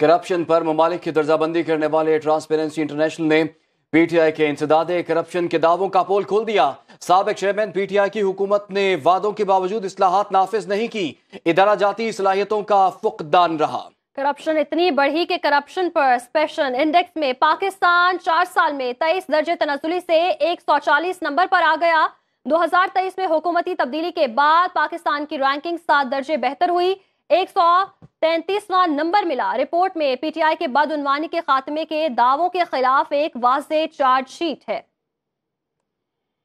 corruption पर ममालिक की दर्जाबंदी करने वाले ट्रांसपेरेंसी इंटरनेशनल ने पीटीआई के इंसदादे करप्शन के दावों का पोल खोल दिया सबक चेयरमैन पीटीआई की हुकूमत ने वादों के बावजूद असलाहत नाफिज नहीं की इदारा जाती सलाहियतों का फुकदान रहा करप्शन इतनी बढ़ी कि करप्शन पर स्पेशल इंडेक्स में पाकिस्तान चार साल में तेईस दर्जे तनाजुली से एक सौ चालीस नंबर पर आ गया 2023 में हुकूमती तब्दीली के बाद पाकिस्तान की रैंकिंग सात दर्जे बेहतर हुई एक सौ तैंतीसवां नंबर मिला रिपोर्ट में पीटीआई के बदउनवानी के खात्मे के दावों के खिलाफ एक वाज चार्जशीट है